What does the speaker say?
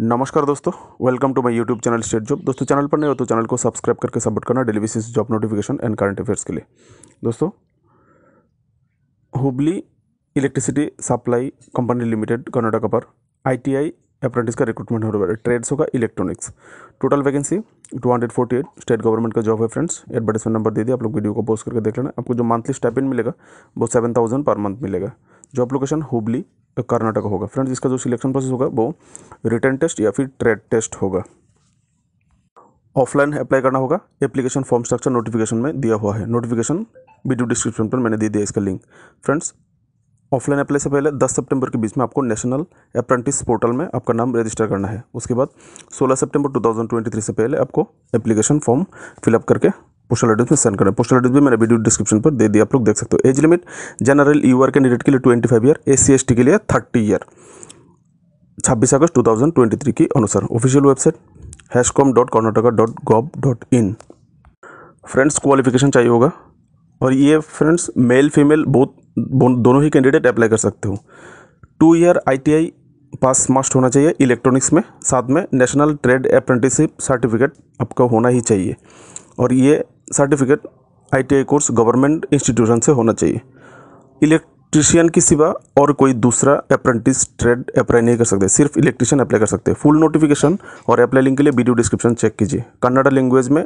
नमस्कार दोस्तों welcome to my YouTube channel state job दोस्तों चैनल पर नहीं हो तो चैनल को सब्सक्राइब करके सपोर्ट करना daily basis job notification and current affairs के लिए दोस्तों Hubli electricity supply company limited Karnataka पर आईटीआई अप्रेंटिस का रिक्रूटमेंट हो रहा है ट्रेड्स होगा electronics total vacancy two hundred forty eight state government का जॉब है फ्रेंड्स एडवर्टाइजमेंट नंबर दे दिया आप लोग वीडियो को पोस्ट करके देख लेना आपको जो मंथली स्टाइपिन मिलेगा वो सेवन थाउजेंड पर मंथ मिलेगा जॉब लोकेशन हुबली कर्नाटक होगा फ्रेंड्स इसका जो सिलेक्शन प्रोसेस होगा वो रिटर्न टेस्ट या फिर ट्रेड टेस्ट होगा ऑफलाइन अप्लाई करना होगा एप्लीकेशन फॉर्म स्ट्रक्चर नोटिफिकेशन में दिया हुआ है नोटिफिकेशन वीडियो डिस्क्रिप्शन पर मैंने दे दिया इसका लिंक फ्रेंड्स ऑफलाइन अप्लाई से पहले 10 सितंबर के बीच में आपको नेशनल अप्रेंटिस पोर्टल में आपका नाम रजिस्टर करना है उसके बाद 16 सितंबर 2023 से पहले आपको एप्लीकेशन फॉर्म फिलअप करके पोस्टल एड्रेस में सेंड करना पोस्टल एड्रेस भी मैंने वीडियो डिस्क्रिप्शन पर दे दिया आप लोग देख सकते हो age limit general U R candidate के लिए twenty five year S C के लिए थर्टी ईयर छब्बीस अगस्त टू थाउजेंड ट्वेंटी थ्री की अनुसार official website hash com dot Karnataka dot gov dot in friends qualification चाहिए होगा और ये फ्रेंड्स मेल फीमेल बहुत दोनों ही कैंडिडेट अप्लाई कर सकते हो two year ITI pass must होना चाहिए इलेक्ट्रॉनिक्स में साथ में नेशनल ट्रेड अप्रेंटिसशिप सर्टिफिकेट आपका होना ही चाहिए और ये सर्टिफिकेट आई कोर्स गवर्नमेंट इंस्टीट्यूशन से होना चाहिए इलेक्ट्रिशियन के सिवा और कोई दूसरा अप्रेंटिस ट्रेड अप्लाई नहीं कर सकते सिर्फ इलेक्ट्रिशियन अप्लाई कर सकते हैं फुल नोटिफिकेशन और अप्लाई लिंक के लिए वीडियो डिस्क्रिप्शन चेक कीजिए कन्नड़ा लैंग्वेज में